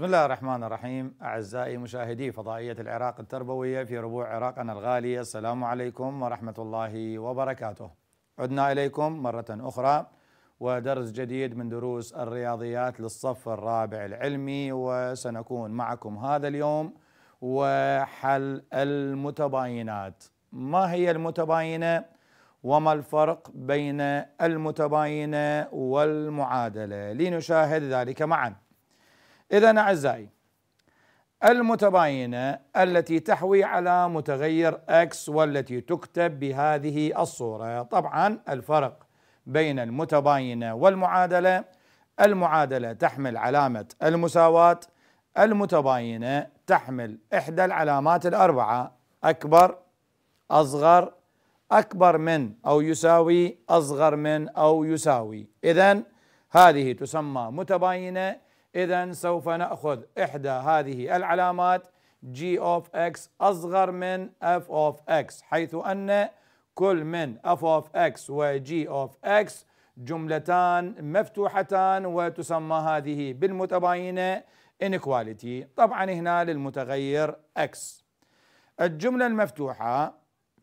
بسم الله الرحمن الرحيم أعزائي مشاهدي فضائية العراق التربوية في ربوع عراقنا الغالي السلام عليكم ورحمة الله وبركاته عدنا إليكم مرة أخرى ودرس جديد من دروس الرياضيات للصف الرابع العلمي وسنكون معكم هذا اليوم وحل المتباينات ما هي المتباينة وما الفرق بين المتباينة والمعادلة لنشاهد ذلك معاً إذا أعزائي المتباينة التي تحوي على متغير X والتي تكتب بهذه الصورة طبعا الفرق بين المتباينة والمعادلة المعادلة تحمل علامة المساواة المتباينة تحمل إحدى العلامات الأربعة أكبر أصغر أكبر من أو يساوي أصغر من أو يساوي إذا هذه تسمى متباينة إذا سوف نأخذ إحدى هذه العلامات g of x أصغر من f of x حيث أن كل من f of x و g of x جملتان مفتوحتان وتسمى هذه بالمتباينة inequality طبعا هنا للمتغير x الجملة المفتوحة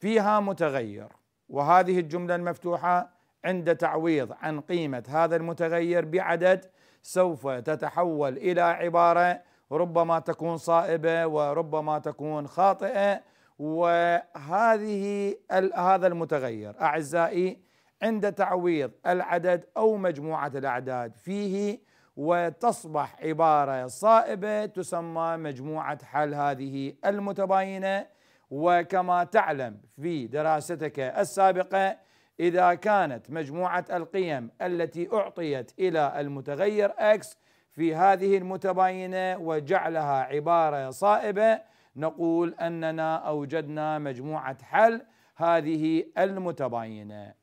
فيها متغير وهذه الجملة المفتوحة عند تعويض عن قيمة هذا المتغير بعدد سوف تتحول إلى عبارة ربما تكون صائبة وربما تكون خاطئة وهذه هذا المتغير أعزائي عند تعويض العدد أو مجموعة الأعداد فيه وتصبح عبارة صائبة تسمى مجموعة حل هذه المتباينة وكما تعلم في دراستك السابقة إذا كانت مجموعة القيم التي أعطيت إلى المتغير X في هذه المتباينة وجعلها عبارة صائبة نقول أننا أوجدنا مجموعة حل هذه المتباينة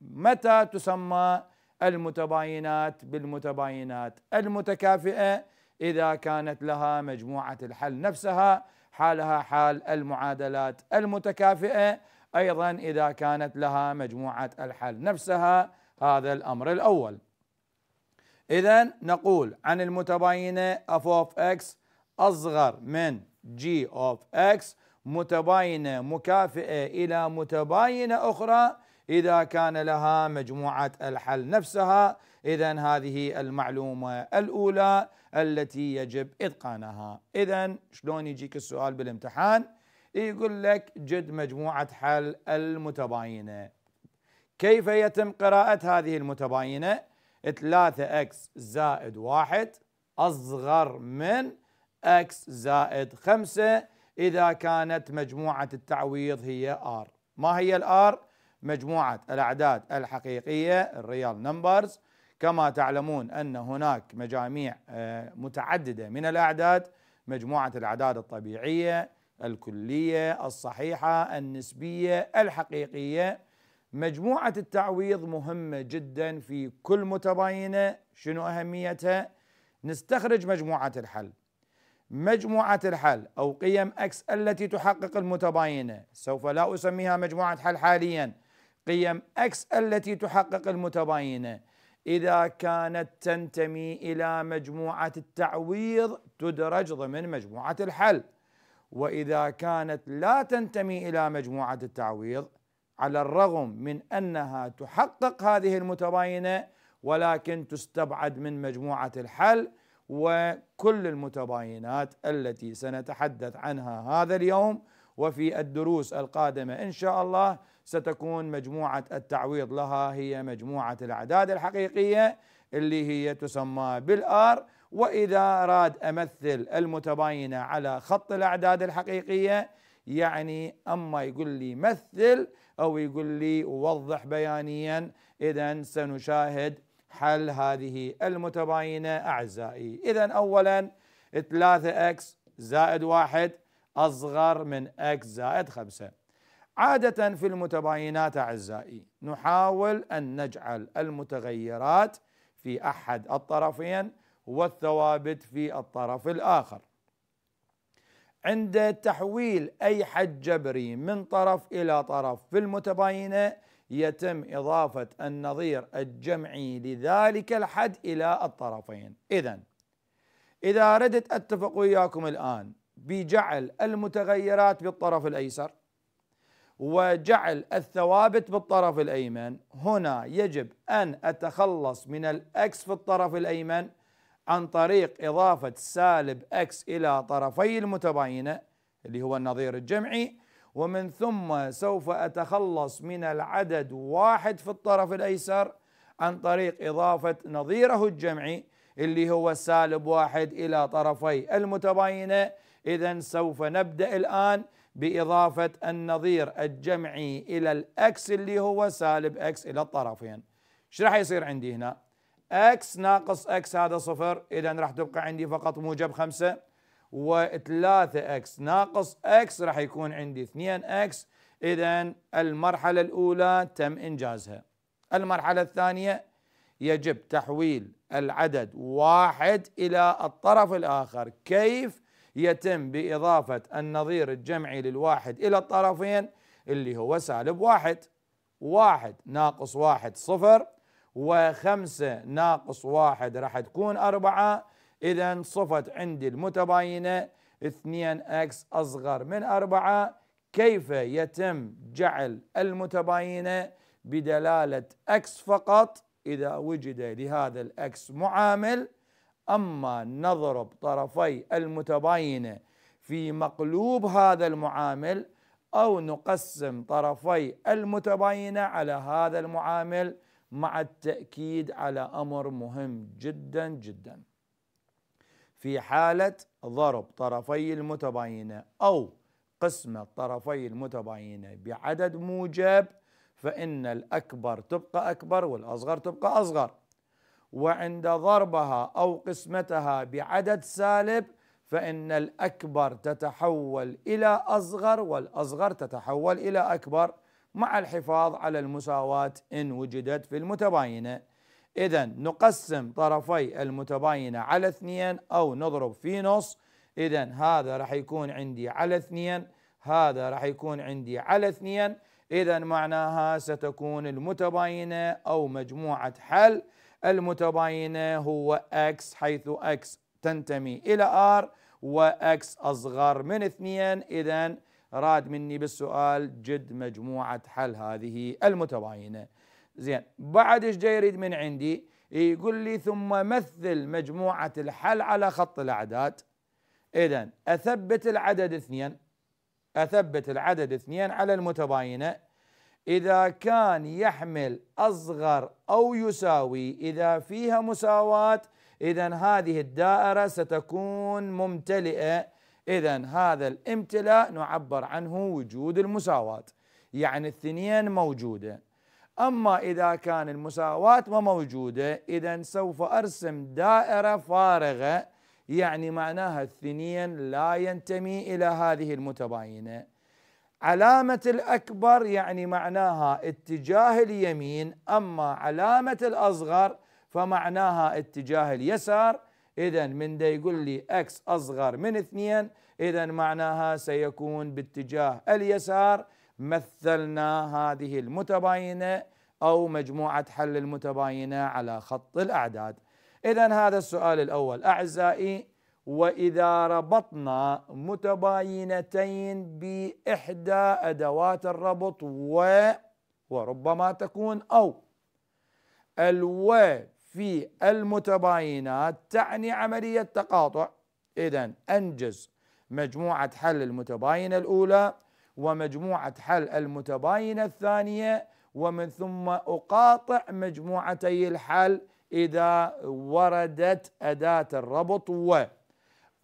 متى تسمى المتباينات بالمتباينات المتكافئة إذا كانت لها مجموعة الحل نفسها حالها حال المعادلات المتكافئة أيضا إذا كانت لها مجموعة الحل نفسها هذا الأمر الأول إذا نقول عن المتباينة f of x أصغر من g of x متباينة مكافئة إلى متباينة أخرى إذا كان لها مجموعة الحل نفسها إذا هذه المعلومة الأولى التي يجب إتقانها إذا شلون يجيك السؤال بالامتحان يقول لك جد مجموعة حل المتباينة كيف يتم قراءة هذه المتباينة 3x زائد 1 أصغر من x زائد 5 إذا كانت مجموعة التعويض هي r ما هي الار؟ مجموعة الأعداد الحقيقية الريال نمبرز كما تعلمون أن هناك مجاميع آه، متعددة من الأعداد مجموعة الأعداد الطبيعية الكلية الصحيحة النسبية الحقيقية مجموعة التعويض مهمة جدا في كل متباينة شنو أهميتها نستخرج مجموعة الحل مجموعة الحل أو قيم أكس التي تحقق المتباينة سوف لا أسميها مجموعة حل حاليا قيم أكس التي تحقق المتباينة إذا كانت تنتمي إلى مجموعة التعويض تدرج ضمن مجموعة الحل وإذا كانت لا تنتمي إلى مجموعة التعويض على الرغم من أنها تحقق هذه المتباينة ولكن تستبعد من مجموعة الحل وكل المتباينات التي سنتحدث عنها هذا اليوم وفي الدروس القادمة إن شاء الله ستكون مجموعة التعويض لها هي مجموعة الأعداد الحقيقية اللي هي تسمى بالآر وإذا أراد أمثل المتباينة على خط الأعداد الحقيقية يعني أما يقول لي مثل أو يقول لي وضح بيانيا إذا سنشاهد حل هذه المتباينة أعزائي إذا أولا 3x زائد 1 أصغر من x زائد 5 عادة في المتباينات أعزائي نحاول أن نجعل المتغيرات في أحد الطرفين والثوابت في الطرف الآخر عند تحويل أي حد جبري من طرف إلى طرف في المتباينة يتم إضافة النظير الجمعي لذلك الحد إلى الطرفين إذا إذا أردت أتفق وياكم الآن بجعل المتغيرات بالطرف الأيسر وجعل الثوابت بالطرف الأيمن هنا يجب أن أتخلص من الأكس في الطرف الأيمن عن طريق إضافة سالب X إلى طرفي المتباينة اللي هو النظير الجمعي ومن ثم سوف أتخلص من العدد واحد في الطرف الأيسر عن طريق إضافة نظيره الجمعي اللي هو سالب واحد إلى طرفي المتباينة إذا سوف نبدأ الآن بإضافة النظير الجمعي إلى الأكس اللي هو سالب أكس إلى الطرفين ايش راح يصير عندي هنا؟ اكس ناقص اكس هذا صفر اذا راح تبقى عندي فقط موجب خمسة 3 اكس ناقص اكس راح يكون عندي 2 اكس اذا المرحلة الاولى تم انجازها المرحلة الثانية يجب تحويل العدد واحد الى الطرف الاخر كيف يتم باضافة النظير الجمعي للواحد الى الطرفين اللي هو سالب واحد واحد ناقص واحد صفر وخمسة ناقص واحد راح تكون أربعة إذا صفت عندي المتباينة 2x أصغر من أربعة كيف يتم جعل المتباينة بدلالة x فقط إذا وجد لهذا الاكس معامل أما نضرب طرفي المتباينة في مقلوب هذا المعامل أو نقسم طرفي المتباينة على هذا المعامل مع التأكيد على أمر مهم جدا جدا في حالة ضرب طرفي المتباينة أو قسمة طرفي المتباينة بعدد موجب فإن الأكبر تبقى أكبر والأصغر تبقى أصغر وعند ضربها أو قسمتها بعدد سالب فإن الأكبر تتحول إلى أصغر والأصغر تتحول إلى أكبر مع الحفاظ على المساواة إن وجدت في المتباينة إذا نقسم طرفي المتباينة على اثنين أو نضرب في نص إذا هذا راح يكون عندي على اثنين هذا راح يكون عندي على اثنين إذا معناها ستكون المتباينة أو مجموعة حل المتباينة هو X حيث X تنتمي إلى R و X أصغر من اثنين إذا راد مني بالسؤال جد مجموعة حل هذه المتباينة زين بعد ايش جاي يريد من عندي يقول لي ثم مثل مجموعة الحل على خط الأعداد إذا أثبت العدد اثنين أثبت العدد اثنين على المتباينة إذا كان يحمل أصغر أو يساوي إذا فيها مساواة إذا هذه الدائرة ستكون ممتلئة إذا هذا الامتلاء نعبر عنه وجود المساواة يعني الثنين موجودة أما إذا كان المساواة ما موجودة إذا سوف أرسم دائرة فارغة يعني معناها الثنين لا ينتمي إلى هذه المتباينة علامة الأكبر يعني معناها اتجاه اليمين أما علامة الأصغر فمعناها اتجاه اليسار إذا من ده يقول لي X أصغر من اثنين إذا معناها سيكون باتجاه اليسار مثلنا هذه المتباينة أو مجموعة حل المتباينة على خط الأعداد إذا هذا السؤال الأول أعزائي وإذا ربطنا متباينتين بإحدى أدوات الربط و وربما تكون أو الو في المتباينات تعني عملية تقاطع إذا أنجز مجموعة حل المتباينة الأولى ومجموعة حل المتباينة الثانية ومن ثم أقاطع مجموعتي الحل إذا وردت أداة الربط و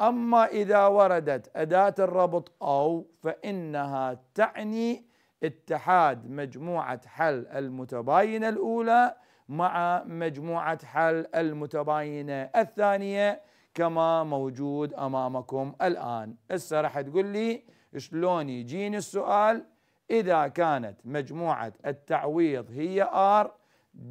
أما إذا وردت أداة الربط أو فإنها تعني اتحاد مجموعة حل المتباينة الأولى مع مجموعة حل المتباينة الثانية كما موجود أمامكم الآن هسه راح تقول لي شلون يجيني السؤال إذا كانت مجموعة التعويض هي R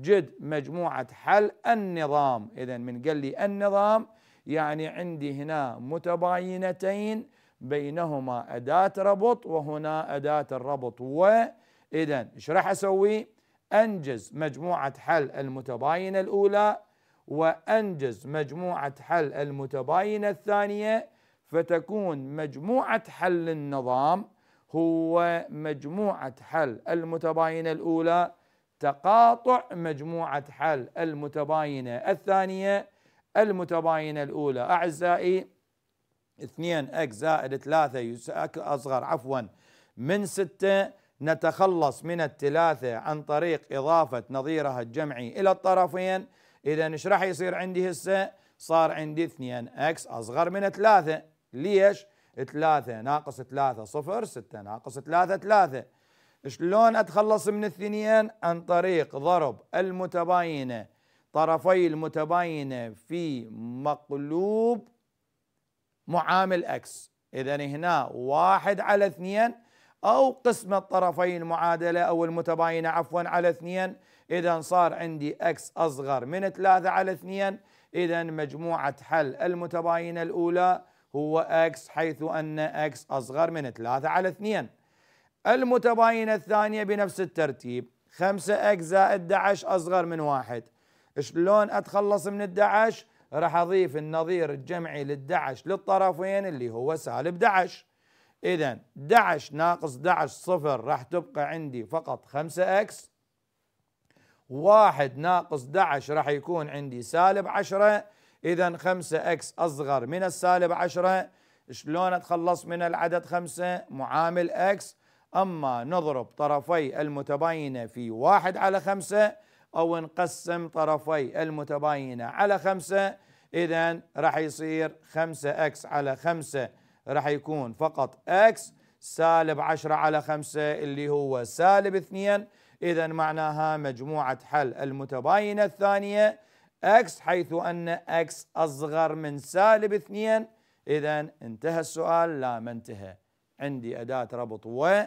جد مجموعة حل النظام إذا من قال لي النظام يعني عندي هنا متباينتين بينهما أداة ربط وهنا أداة الربط وإذا إيش راح أسوي؟ أنجز مجموعة حل المتباينة الأولى وأنجز مجموعة حل المتباينة الثانية فتكون مجموعة حل النظام هو مجموعة حل المتباينة الأولى تقاطع مجموعة حل المتباينة الثانية المتباينة الأولى أعزائي 2 x زائد 3 أصغر عفوا من 6 نتخلص من التلاثة عن طريق إضافة نظيرها الجمعي إلى الطرفين إذا إيش راح يصير عندي هسه؟ صار عندي 2 x أصغر من 3 ليش؟ 3 ناقص 3 صفر 6 ناقص 3 3 شلون أتخلص من الثنين؟ عن طريق ضرب المتباينة طرفي المتباينة في مقلوب معامل x إذا هنا واحد على 2 أو قسم الطرفين المعادلة أو المتباينة عفوا على اثنين إذا صار عندي X أصغر من ثلاثة على اثنين إذا مجموعة حل المتباينة الأولى هو X حيث أن X أصغر من ثلاثة على اثنين المتباينة الثانية بنفس الترتيب خمسة X زائد 11 أصغر من واحد شلون أتخلص من 11 راح أضيف النظير الجمعي للدعش 11 للطرفين اللي هو سالب 11 إذا 11 ناقص 11 صفر راح تبقى عندي فقط 5 إكس واحد ناقص 11 راح يكون عندي سالب 10 إذا 5 إكس أصغر من السالب 10 شلون أتخلص من العدد 5 معامل إكس أما نضرب طرفي المتباينة في واحد على 5 أو نقسم طرفي المتباينة على 5 إذا راح يصير 5 إكس على 5 راح يكون فقط اكس سالب 10 على 5 اللي هو سالب 2 اذا معناها مجموعه حل المتباينه الثانيه اكس حيث ان اكس اصغر من سالب 2 اذا انتهى السؤال لا ما انتهى عندي اداه ربط و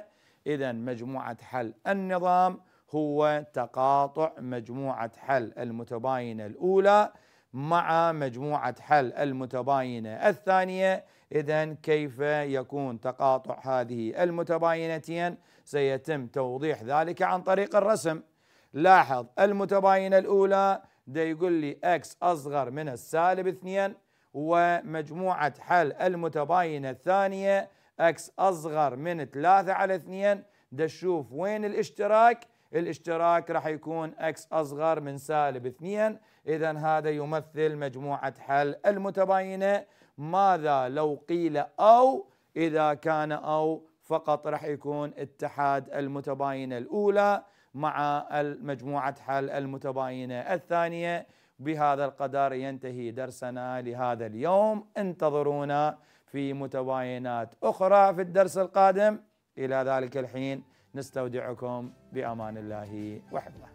اذا مجموعه حل النظام هو تقاطع مجموعه حل المتباينه الاولى مع مجموعه حل المتباينه الثانيه إذا كيف يكون تقاطع هذه المتباينتين سيتم توضيح ذلك عن طريق الرسم لاحظ المتباينة الأولى ده يقول لي أكس أصغر من السالب اثنين ومجموعة حل المتباينة الثانية أكس أصغر من ثلاثة على اثنين ده شوف وين الاشتراك الاشتراك راح يكون أكس أصغر من سالب اثنين إذا هذا يمثل مجموعة حل المتباينة ماذا لو قيل أو إذا كان أو فقط راح يكون اتحاد المتباينة الأولى مع مجموعة حل المتباينة الثانية بهذا القدر ينتهي درسنا لهذا اليوم انتظرونا في متباينات أخرى في الدرس القادم إلى ذلك الحين نستودعكم بأمان الله وحفظه